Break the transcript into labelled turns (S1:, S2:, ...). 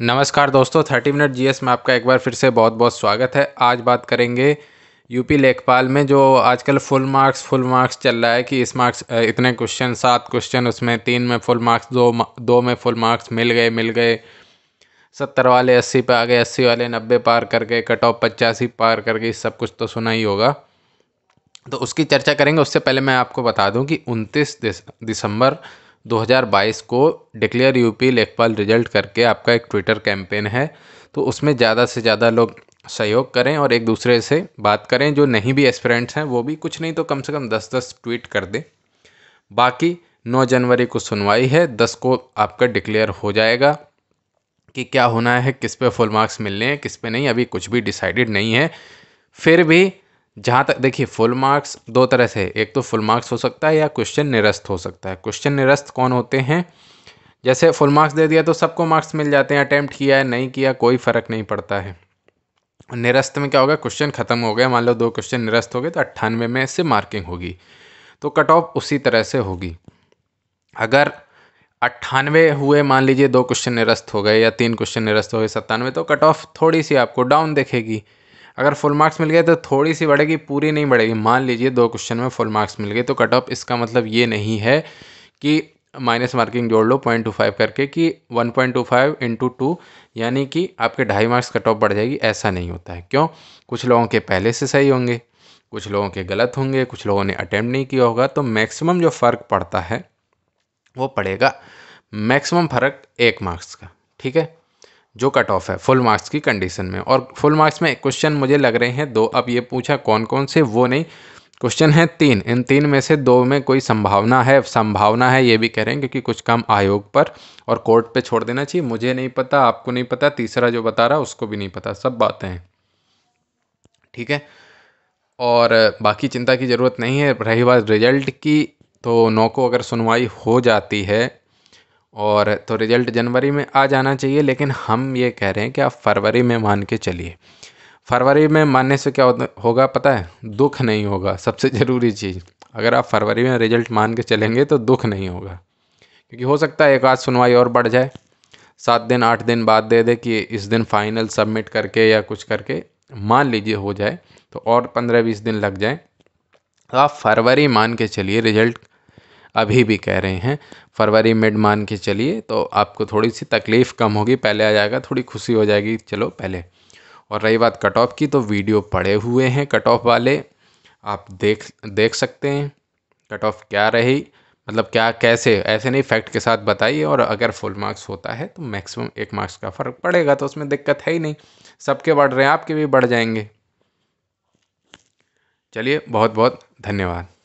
S1: नमस्कार दोस्तों thirty minute GS में आपका एक बार फिर से बहुत बहुत स्वागत है आज बात करेंगे यूपी लेखपाल में जो आजकल फुल मार्क्स फुल मार्क्स चल रहा है कि इस मार्क्स इतने क्वेश्चन सात क्वेश्चन उसमें तीन में फुल मार्क्स दो दो में फुल मार्क्स मिल गए मिल गए सत्तर वाले अस्सी पे आ गए अस्सी वाले नब्बे पार कर गए कट ऑफ पचासी पार कर सब कुछ तो सुना ही होगा तो उसकी चर्चा करेंगे उससे पहले मैं आपको बता दूं कि उनतीस दिसंबर दिस, 2022 को डिक्लेयर यूपी लेखपाल रिजल्ट करके आपका एक ट्विटर कैंपेन है तो उसमें ज़्यादा से ज़्यादा लोग सहयोग करें और एक दूसरे से बात करें जो नहीं भी एस्पिरेंट्स हैं वो भी कुछ नहीं तो कम से कम दस दस ट्वीट कर दें बाकी नौ जनवरी को सुनवाई है दस को आपका डिक्लेयर हो जाएगा कि क्या होना है किस पे फुल मार्क्स मिलने हैं किस पे नहीं अभी कुछ भी डिसाइडेड नहीं है फिर भी जहाँ तक देखिए फुल मार्क्स दो तरह से एक तो फुल मार्क्स हो सकता है या क्वेश्चन निरस्त हो सकता है क्वेश्चन निरस्त कौन होते हैं जैसे फुल मार्क्स दे दिया तो सबको मार्क्स मिल जाते हैं अटैम्प्ट किया है नहीं किया कोई फ़र्क नहीं पड़ता है निरस्त में क्या होगा क्वेश्चन खत्म हो गया मान लो दो क्वेश्चन निरस्त हो गए तो अट्ठानवे में से मार्किंग होगी तो कट ऑफ उसी तरह से होगी अगर अट्ठानवे हुए मान लीजिए दो क्वेश्चन निरस्त हो गए या तीन क्वेश्चन निरस्त हो गए सत्तानवे तो कट ऑफ थोड़ी सी आपको डाउन देखेगी अगर फुल मार्क्स मिल गए तो थोड़ी सी बढ़ेगी पूरी नहीं बढ़ेगी मान लीजिए दो क्वेश्चन में फुल मार्क्स मिल गए तो कट ऑफ इसका मतलब ये नहीं है कि माइनस मार्किंग जोड़ लो पॉइंट टू फाइव करके कि one point two five into two यानी कि आपके ढाई मार्क्स कट ऑफ बढ़ जाएगी ऐसा नहीं होता है क्यों कुछ लोगों के पहले से सही होंगे कुछ लोगों के गलत होंगे कुछ लोगों ने अटैम्प्ट नहीं किया होगा तो मैक्सिमम जो फ़र्क पड़ता है वो पड़ेगा मैक्सिमम फ़र्क एक मार्क्स का ठीक है जो कट ऑफ है फुल मार्क्स की कंडीशन में और फुल मार्क्स में क्वेश्चन मुझे लग रहे हैं दो अब ये पूछा कौन कौन से वो नहीं क्वेश्चन है तीन इन तीन में से दो में कोई संभावना है संभावना है ये भी कह रहे हैं क्योंकि कुछ काम आयोग पर और कोर्ट पे छोड़ देना चाहिए मुझे नहीं पता आपको नहीं पता तीसरा जो बता रहा उसको भी नहीं पता सब बातें हैं ठीक है और बाकी चिंता की ज़रूरत नहीं है रही बात रिजल्ट की तो नौ को अगर सुनवाई हो जाती है और तो रिज़ल्ट जनवरी में आ जाना चाहिए लेकिन हम ये कह रहे हैं कि आप फरवरी में मान के चलिए फरवरी में मानने से क्या होगा पता है दुख नहीं होगा सबसे ज़रूरी चीज़ अगर आप फरवरी में रिज़ल्ट मान के चलेंगे तो दुख नहीं होगा क्योंकि हो सकता है एक आध सुनवाई और बढ़ जाए सात दिन आठ दिन बाद दे दे कि इस दिन फाइनल सबमिट करके या कुछ करके मान लीजिए हो जाए तो और पंद्रह बीस दिन लग जाए तो आप फरवरी मान के चलिए रिज़ल्ट अभी भी कह रहे हैं फरवरी मिड मान के चलिए तो आपको थोड़ी सी तकलीफ़ कम होगी पहले आ जाएगा थोड़ी खुशी हो जाएगी चलो पहले और रही बात कट ऑफ की तो वीडियो पड़े हुए हैं कट ऑफ वाले आप देख देख सकते हैं कट ऑफ क्या रही मतलब क्या कैसे ऐसे नहीं फैक्ट के साथ बताइए और अगर फुल मार्क्स होता है तो मैक्सिमम एक मार्क्स का फ़र्क पड़ेगा तो उसमें दिक्कत है ही नहीं सबके बढ़ रहे हैं आपके भी बढ़ जाएंगे चलिए बहुत बहुत धन्यवाद